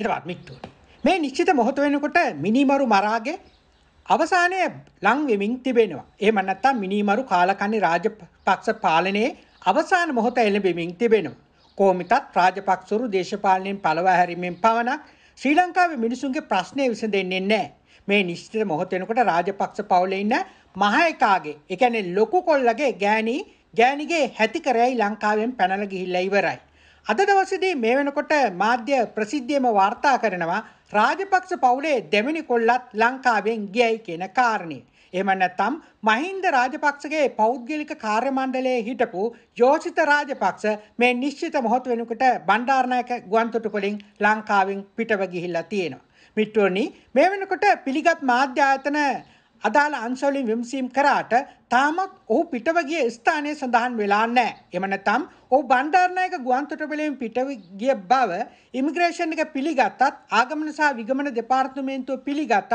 හිරවත් මික්ටුව. මේ නිශ්චිත මොහොත වෙනකොට මිනිමරු මරාගේ අවසානය ලං වෙමින් තිබෙනවා. එහෙම නැත්නම් මිනිමරු කාලකන්ණි රාජපක්ෂ පාලනයේ අවසාන මොහොත එළඹෙමින් තිබෙනවා. කොමිතත් රාජපක්ෂවරු දේශපාලනයෙන් පළවා හැරීමෙන් පවණක් ශ්‍රී ලංකාවේ මිනිසුන්ගේ ප්‍රශ්නය විසඳෙන්නේ නැහැ. මේ නිශ්චිත මොහොත වෙනකොට රාජපක්ෂ පවුලේ ඉන්න මහ එකාගේ, ඒ කියන්නේ ලොකු කොල්ලගේ ගෑණි ගෑණිගේ හැති කරයි ලංකාවෙන් පැනලා ගිහිල්ලා ඉවරයි. අද දවසේදී මේ වෙනකොට මාධ්‍ය ප්‍රසිද්ධියම වාර්තා කරනවා රාජපක්ෂ පවුලේ දෙවෙනි කොල්ලත් ලංකාවෙන් ගියයි කියන කාරණේ. එහෙම නැත්නම් මහින්ද රාජපක්ෂගේ පෞද්ගලික කාර්ය මණ්ඩලයේ හිටපු යෝෂිත රාජපක්ෂ මේ නිශ්චිත මොහොත වෙනකොට බණ්ඩාරනායක ගුවන්තොටුපළින් ලංකාවෙන් පිටව ගිහිල්ලා තියෙනවා. මිත්‍රෝනි මේ වෙනකොට පිළිගත් මාධ්‍ය ආයතන අදාළ අංශවලින් විමසීම් කරාට තාමත් ඔහු පිටව ගිය ස්ථානය සඳහන් වෙලා නැහැ. එම නැත්නම් ඔහු බණ්ඩාරනායක ගුවන්තොටුපළෙන් පිටව ගිය බව ඉමිග්‍රේෂන් එක පිළිගත්තත් ආගමන සහ විගමන දෙපාර්තමේන්තුව පිළිගත්තත්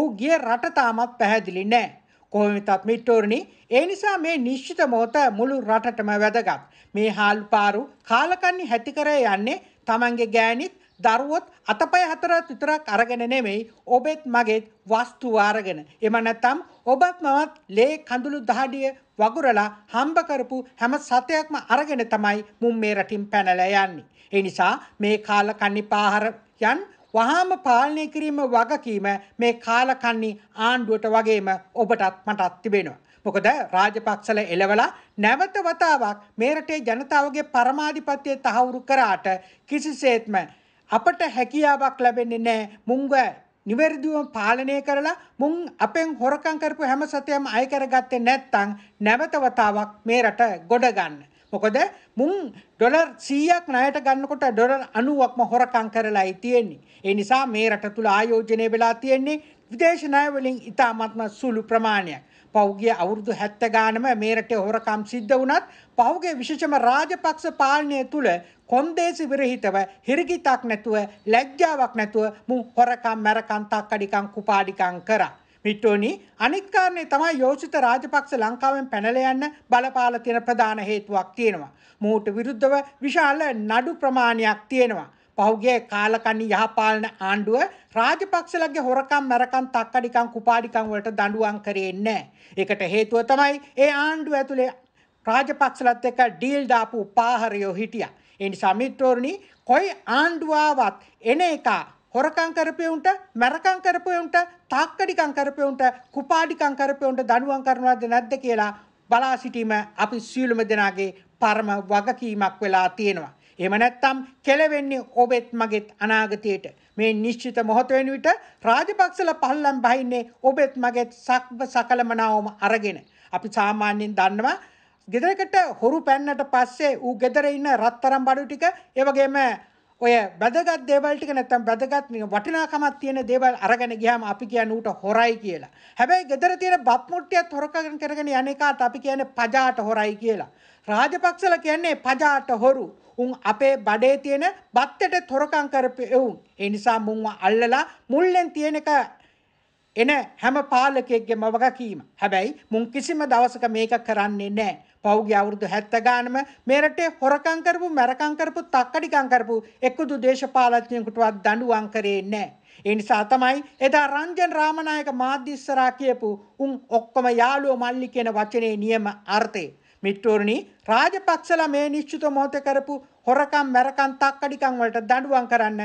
ඔහු ගිය රට තාමත් පැහැදිලි නැහැ. කොහොම වෙතත් මිට්ටෝරණි ඒ නිසා මේ නිශ්චිත මොහොත මුළු රටටම වැදගත්. මේ හාල්පාරු කාලකන්ණි හැති කරේ යන්නේ Tamange ගෑණිත් දරුවොත් අතපය හතර විතරක් අරගෙන නෙමෙයි ඔබෙත් මගෙත් වස්තුව අරගෙන. එම නැත්තම් ඔබත් මමත් ලේ කඳුළු දහඩිය වගුරලා හම්බ කරපු හැම සතයක්ම අරගෙන තමයි මුම් මේ රටින් පැනලා යන්නේ. ඒ නිසා මේ කාල කන්නි පාහරයන් වහාම පාලනය කිරීම වගකීම මේ කාල කන්නි ආණ්ඩුවට වගේම ඔබටත් මටත් තිබෙනවා. මොකද රාජපක්ෂල එළවලා නැවත වතාවක් මේ රටේ ජනතාවගේ පරමාධිපත්‍යය තහවුරු කරාට කිසිසේත්ම අපට හැකියාවක් ලැබෙන්නේ නැහැ මුංග නිවැරදිව පාලනය කරලා මුන් අපෙන් හොරකම් කරපු හැම සතයම අය කරගත්තේ නැත්නම් නැවත වතාවක් මේ රට ගොඩ ගන්න. මොකද මුන් ඩොලර් 100ක් ණයට ගන්නකොට ඩොලර් 90ක්ම හොරකම් කරලායි තියෙන්නේ. ඒ නිසා මේ රට තුල ආයෝජනය වෙලා තියෙන්නේ විදේශ ණය වලින් ඉතාමත්ම සුළු ප්‍රමාණයක්. පෞගිය අවුරුදු 70 ගානම මේ රටේ හොරකම් සිද්ධ වුණත් පහුගේ විශේෂම රාජපක්ෂ පාලනය තුල කොන්දේසි විරහිතව හිරිකිතක් නැතුව ලැජ්ජාවක් නැතුව මුන් හොරකම් මැරකම් තක්කඩිකම් කුපාඩිකම් කරා මිට්ටෝනි අනිත් කාරණේ තමයි යෝෂිත රාජපක්ෂ ලංකාවෙන් පැනලා යන්න බලපාලා තියෙන ප්‍රධාන හේතුවක් තියෙනවා. මූට විරුද්ධව විශාල නඩු ප්‍රමාණයක් තියෙනවා. පහුගේ කාලකන්නි යහපාලන ආණ්ඩුව රාජපක්ෂලගේ හොරකම් මැරකම් තක්කඩිකම් කුපාඩිකම් වලට දඬුවම් කරේ නැහැ. ඒකට හේතුව තමයි ඒ ආණ්ඩුව ඇතුලේ රාජපක්ෂලත් එක්ක ඩීල් දාපු පාහරයෝ හිටියා. ඒ නිසා මිත්‍රෝරණි කොයි ආණ්ඩුවාවත් එන එක හොරකම් කරපෙවුන්ට මැරකම් කරපෙවුන්ට තාක්කඩිකම් කරපෙවුන්ට කුපාඩිකම් කරපෙවුන්ට දඬුවම් කරනවද නැද්ද කියලා බලා සිටීම අපි සියලුම දෙනාගේ පරම වගකීමක් වෙලා තියෙනවා. එහෙම නැත්නම් කෙලවෙන්නේ ඔබෙත් මගෙත් අනාගතයට. මේ නිශ්චිත මොහොත වෙන විට රාජපක්ෂල පහළම් බහින්නේ ඔබෙත් මගෙත් සක්බ සකලමනාවම අරගෙන. අපි සාමාන්‍යයෙන් දන්නවා ගෙදරකට හොරු පැන්නට පස්සේ ඌ ගෙදර ඉන්න රත්තරම් බඩු ටික ඒ වගේම ඔය වැදගත් දේවල් ටික නැත්තම් වැදගත් වටිනාකමක් තියෙන දේවල් අරගෙන ගියාම අපි කියන්නේ ඌට හොරයි කියලා. හැබැයි ගෙදර තියෙන බත් මුට්ටියත් හොරකම් කරගෙන යන එකාට අපි කියන්නේ පජාට හොරයි කියලා. රාජපක්ෂල කියන්නේ පජාට හොරු. උන් අපේ බඩේ තියෙන බත්තට හොරකම් කරපු එවුන්. ඒ නිසා මුන්ව අල්ලලා මුල්ලෙන් තියෙන එක එන හැම පාලකයෙක්ගේම වගකීම. හැබැයි මුන් කිසිම දවසක මේක කරන්නේ නැහැ. පෞගේ අවුරුදු 70 ගානම මේ රටේ හොරකම් කරපු, මරකම් කරපු, තක්කඩිකම් කරපු එක්කුදු දේශපාලඥයෙකුටවත් දඬුවම් කරේ නැහැ. ඒ නිසා තමයි එදා රංජන් රාමනායක මාධ්‍ය ඉස්සරහා කියපු උන් ඔක්කොම යාළුවෝ මල්ලි කියන වචනේ නියම අර්ථය. මිත්‍රෝරණි රාජපක්ෂලා මේ නිශ්චිත මොහොතේ කරපු හොරකම්, මරකම්, තක්කඩිකම් වලට දඬුවම් කරන්න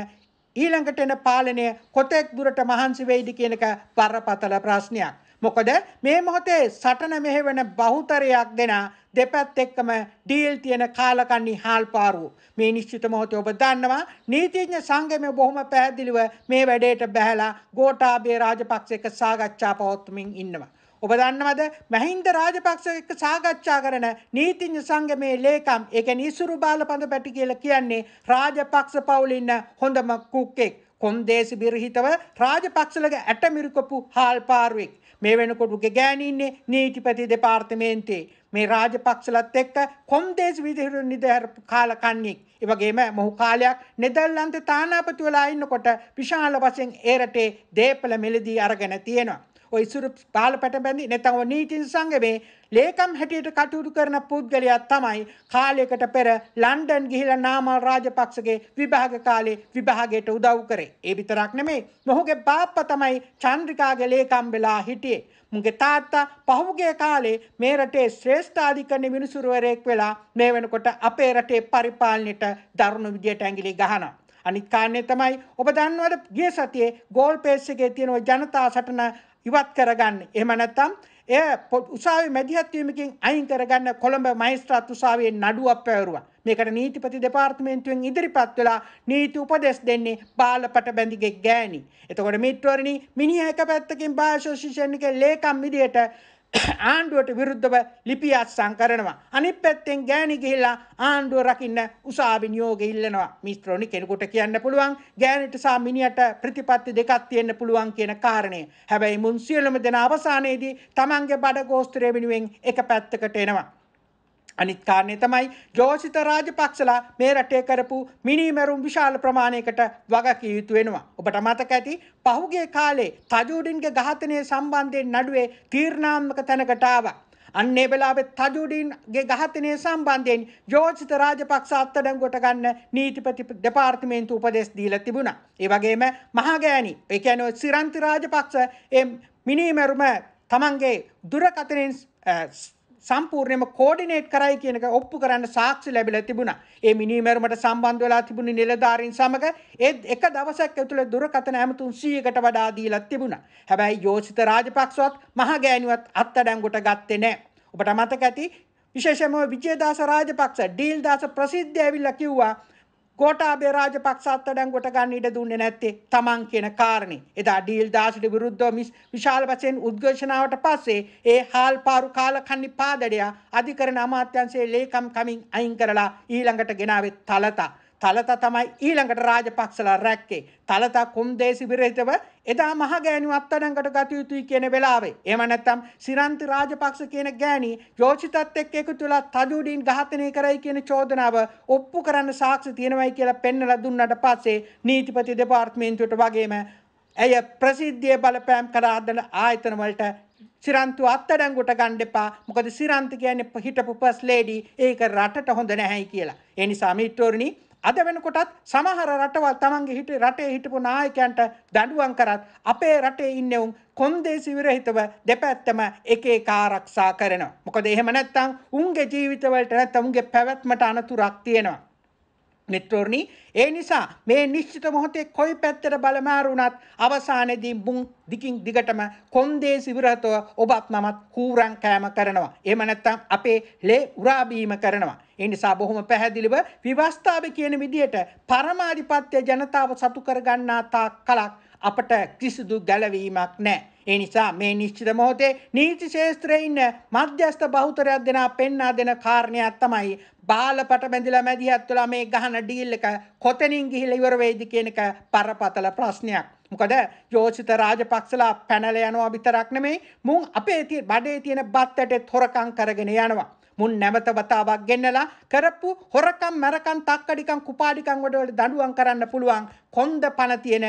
ඊළඟට එන පාලනය කොතෙක් දුරට මහන්සි වෙයිද කියන එක බරපතල ප්‍රශ්නයක්. මොකද මේ මොහොතේ සටන මෙහෙවන බහුතරයක් දෙන දෙපැත් එක්කම ඩීල් තියෙන කාලකන්නි හාල්පාරු. මේ නිශ්චිත මොහොතේ ඔබ දන්නවා නීතිඥ සංගමය බොහොම පැහැදිලිව මේ වැඩේට බැහැලා ගෝඨාභය රාජපක්ෂ එක්ක සාකච්ඡා පවත්වමින් ඉන්නවා. ඔබ දන්නවද මහින්ද රාජපක්ෂ එක්ක සාකච්ඡා කරන නීතිඥ සංගමේ ලේකම් ඒ කියන්නේ ඉසුරු බාලපඳ පැටි කියලා කියන්නේ රාජපක්ෂ පවුලින් හොඳම කුක්කෙක්. කොන්දේසි බිරහිතව රාජපක්ෂලගේ ඇටමිරිකපු හාල්පාරුවෙක්. මේ වෙනකොට ගෑනින්නේ නීතිපති දෙපාර්තමේන්තේ මේ රාජපක්ෂලත් එක්ක කොන්දේසි විදිහට නිදහරපු කාලකන්ණික්. ඒ වගේම මොහු කාලයක් නෙදර්ලන්තේ තානාපති වෙලා ඉන්නකොට විශාල වශයෙන් ඒ රටේ දේපල මිලදී අරගෙන තියෙනවා. ඔය ඉසුරු පාල පැට බැඳි නැත්නම් ඔය නීති සංගමේ ලේකම් හැටියට කටයුතු කරන පුද්ගලයා තමයි කාලයකට පෙර ලන්ඩන් ගිහිලා නාමල් රාජපක්ෂගේ විභාග කාලේ විභාගයට උදව් කරේ. ඒ විතරක් නෙමෙයි මොහුගේ බාප්පා තමයි චන්ද්‍රිකාගේ ලේකම් වෙලා හිටියේ. මුගේ තාත්තා පහුගිය කාලේ මේ රටේ ශ්‍රේෂ්ඨ අධිකරණ විනිසුරුවරයෙක් වෙලා මේ වෙනකොට අපේ රටේ පරිපාලනයට දරුණු විදියට ඇඟිලි ගහනවා. අනිත් කාරණේ තමයි ඔබ දන්නවද ගිය සතියේ ගෝල් පේස් එකේ තියෙන ජනතා සටන ඉවත් කරගන්න. එහෙම නැත්නම් එය උසාවි මැදිහත්වීමකින් අයින් කරගන්න කොළඹ මහේස්ත්‍රාත් උසාවියේ නඩුවක් පැවරුවා. මේකට නීතිපති දෙපාර්තමේන්තුවෙන් ඉදිරිපත් වෙලා නීති උපදෙස් දෙන්නේ බාලපට බැඳිගේ ගෑණි. එතකොට මිත්‍රවරණි මිනිහ එක පැත්තකින් භාෂා ශිෂ්‍යන්ගේ ලේකම් විදියට ආණ්ඩුවට විරුද්ධව ලිපි අත්සන් කරනවා. අනිත් පැත්තෙන් ගෑණි ගිහිල්ලා ආණ්ඩුව රකින්න උසාවි නියෝග ඉල්ලනවා. මිත්‍රෝනි කෙනෙකුට කියන්න පුළුවන් ගෑණිට සහ මිනියට ප්‍රතිපත්ති දෙකක් තියෙන්න පුළුවන් කියන කාරණය. හැබැයි මුන් සියලුම දෙනා අවසානයේදී තමන්ගේ බඩ ගෝස්ත්‍රය වෙනුවෙන් එක පැත්තකට එනවා. අනිත් කාරණේ තමයි ජෝසිත රාජපක්ෂලා මේ රටේ කරපු මිනිමැරුම් විශාල ප්‍රමාණයකට වගකිය යුතු වෙනවා. ඔබට මතක ඇති පහුගිය කාලේ තජෝඩින්ගේ ඝාතනය සම්බන්ධයෙන් නඩුවේ තීරණාත්මක තැනකට ආවා. අන්නේ වෙලාවේ තජෝඩින්ගේ ඝාතනය සම්බන්ධයෙන් ජෝසිත රාජපක්ෂ අත්අඩංගුවට ගන්න නීතිපති දෙපාර්තමේන්තු උපදෙස් දීලා තිබුණා. ඒ වගේම මහගෑණි, ඒ කියන්නේ සිරන්ති රාජපක්ෂ මේ මිනිමැරුම තමන්ගේ දුරකතනෙන් සම්පූර්ණයම කෝඩිනේට් කරයි කියනක ඔප්පු කරන්න සාක්ෂි ලැබිලා තිබුණා. ඒ මිනීමැරුමට සම්බන්ධ වෙලා තිබුණු නිලධාරීන් සමග ඒ එක දවසක් ඇතුළේ දුරකථන ඇමතුම් 100කට වඩා දීලා තිබුණා. හැබැයි යෝෂිත රාජපක්ෂවත් මහගෑණිවත් අත්අඩංගුවට ගත්තේ නැහැ. ඔබට මතක ඇති විශේෂයෙන්ම විජේදාස රාජපක්ෂ ඩීල්දාස ප්‍රසිද්ධ ඇවිල්ලා කිව්වා ගෝඨාභය රාජපක්ෂ අත්අඩංගුවට ගන්න ඉඩ දුන්නේ නැත්තේ තමන් කියන කාරණේ. එදා ඩීල් දාසට විරුද්ධව විශාල වශයෙන් උද්ඝෝෂණාවට පස්සේ ඒ හාල්පාරු කාලකන්ණි පාදඩය අධිකරණ අමාත්‍යංශයේ ලේකම් කමින් අයින් කරලා ඊළඟට ගෙනාවේ තලතා තලත තමයි ඊළඟට රාජපක්ෂලා රැක්කේ. තලතා කුම්දේසි විරහිතව එදා මහ ගෑණි අත්අඩංගුවට ගත යුතුයි කියන වෙලාවේ. එහෙම නැත්නම් සිරන්ති රාජපක්ෂ කියන ගෑණි යෝෂිතත් එක්ක එකතු වෙලා තදුඩින් ඝාතනය කරයි කියන චෝදනාව ඔප්පු කරන්න සාක්ෂි තියෙනවයි කියලා පෙන්වලා දුන්නාට පස්සේ නීතිපති දෙපාර්තමේන්තුවට වගේම ඇය ප්‍රසිද්ධිය බලපෑම් කරාදන ආයතන වලට සිරන්තු අත්තඩංගුට ගන්න එපා. මොකද සිරන්ති කියන්නේ හිටපු පස් ලේඩි. ඒක රටට හොඳ නැහැයි කියලා. ඒ නිසා මිත්‍රෝරණී අද වෙනකොටත් සමහර රටවල් තමන්ගේ හිට රටේ හිටපු නායකයන්ට දඩුවන් කරත් අපේ රටේ ඉන්නවුන් කොන්දේසි විරහිතව දෙපැත්තම එකේ කාරක්ෂා කරනවා. මොකද එහෙම නැත්තං උන්ගේ ජීවිතවලට නැත්ත උන්ගේ පැවැත්මට අනතුරක් තියෙනවා. මිත්‍රෝර්ණි ඒ නිසා මේ නිශ්චිත මොහොතේ කොයි පැත්තට බලමාරුණත් අවසානයේදී මුං දිකින් දිගටම කොන්දේසි විරහතව ඔබත් මමත් කූරං කෑම කරනවා. එහෙම නැත්නම් අපේ ලේ උරා බීම කරනවා. ඒ නිසා බොහොම පැහැදිලිව විවස්ථාවේ කියන විදිහට පරමාධිපත්‍ය ජනතාව සතු කරගන්නා තාක් කලක් අපට කිසිදු ගැළවීමක් නැහැ. ඒ නිසා මේ නිශ්චිත මොහොතේ නීති ශාස්ත්‍රයේ ඉන්න මධ්‍යස්ථ බහුතරයක් දෙනා පෙන්වා දෙන කාරණයක් තමයි බාලපට බැඳිලා මැදිහත් වෙලා මේ ගහන ඩීල් එක කොතනින් ගිහිලා ඉවර වෙයිද කියන එක පරපතල ප්‍රශ්නයක්. මොකද යෝෂිත රාජපක්ෂලා පැනල යනවා විතරක් නෙමෙයි මුන් අපේ තියෙන බඩේ තියෙන බත්තටෙත් හොරකම් කරගෙන යනවා. මුන් නැවත වතාවක් ගෙන්නලා කරපු හොරකම් මරකම් තක්කඩිකම් කුපාඩිකම් වලට දඬුවම් කරන්න පුළුවන් කොන්ද පණ තියෙන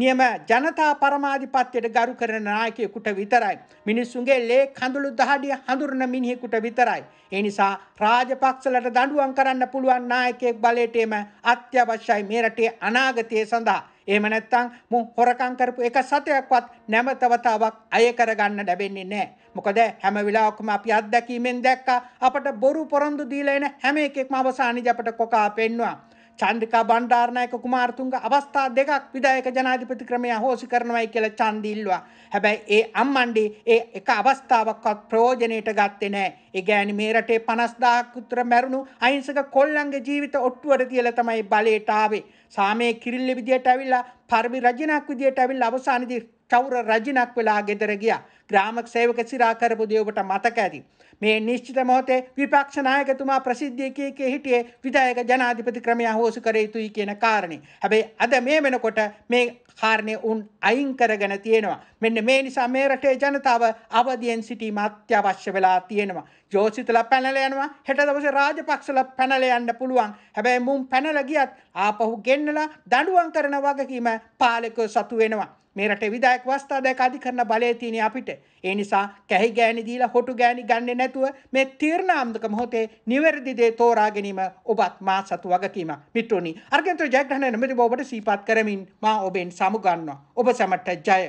නියම ජනතා පරමාධිපත්‍යයට ගරු කරන නායකයෙකුට විතරයි. මිනිස්සුන්ගේ ලේ කඳුළු දහඩිය හඳුරන මිනිහෙකුට විතරයි. ඒ නිසා රාජපක්ෂලට දඬුවම් කරන්න පුළුවන් නායකයෙක් බලයටම අත්‍යවශ්‍යයි මේ රටේ අනාගතය සඳහා. එහෙම නැත්නම් මු හොරකම් කරපු එක සතයක්වත් නැමතවතාවක් අය කරගන්න ලැබෙන්නේ නැහැ. මොකද හැම වෙලාවකම අපි අත්දැකීමෙන් දැක්කා අපට බොරු පොරොන්දු දීලා එන හැම එකෙක්ම අවසානයේදී අපට කොකා පෙන්නවා. චන්දිකා බණ්ඩාරනායක කුමාරතුංග අවස්ථා දෙකක් විධායක ජනාධිපති ක්‍රමය හෝසි කරනවයි කියලා චන්දිල්වා. හැබැයි ඒ අම්මණ්ඩි ඒ එක අවස්ථාවක්වත් ප්‍රයෝජනයට ගත්තේ නෑ. ඒ ගෑනි මේ රටේ 50000ක් උතර මැරුණු අහිංසක කොල්ලන්ගේ ජීවිත ඔට්ටුවට තියලා තමයි බලයට ආවේ. සාමයේ කිරිල්ල විදියට ඇවිල්ලා පරිවි රජිනක් විදියට ඇවිල්ලා අවසානයේදී චෞර රජිනක් වෙලා ගෙදර ගියා. ග්‍රාමක සේවක සිරා කරපු දේ ඔබට මතක ඇති. මේ නිශ්චිත මොහොතේ විපක්ෂ නායකතුමා ප්‍රසිද්ධිය කී කී හිටියේ විධායක ජනාධිපති ක්‍රමය හොසු කර යුතුයි කියන කාරණේ. හැබැයි අද මේ වෙනකොට මේ කාරණේ උන් අයින් කරගෙන තියෙනවා. මෙන්න මේ නිසා මේ රටේ ජනතාව අවදියෙන් සිටීම අත්‍යවශ්‍ය වෙලා තියෙනවා. ජෝසිතලා පැනල යනවා. හෙට දවසේ රාජපක්ෂලා පැනල යන්න පුළුවන්. හැබැයි මුන් පැනල ගියත් ආපහු ගෙන්නලා දඬුවම් කරන වගකීම පාලකව සතු වෙනවා. මේ රටේ විධායක වස්ථාදායක අධිකරණ බලය තියෙන අපිට ඒ නිසා කැහි ගෑණි දීලා හොටු ගෑණි ගන්නෙ නැතුව මේ තීර්ණාම්දක මොහොතේ නිවැරදි දේ තෝරා ගැනීම ඔබත් මා සතු වගකීමක්. මිත්‍රෝනි අර්ගෙන්තර ජයග්‍රහණ නිමිති ඔබට සීපත් කරමින් මා ඔබෙන් සමුගන්නවා. ඔබ සැමට ජය.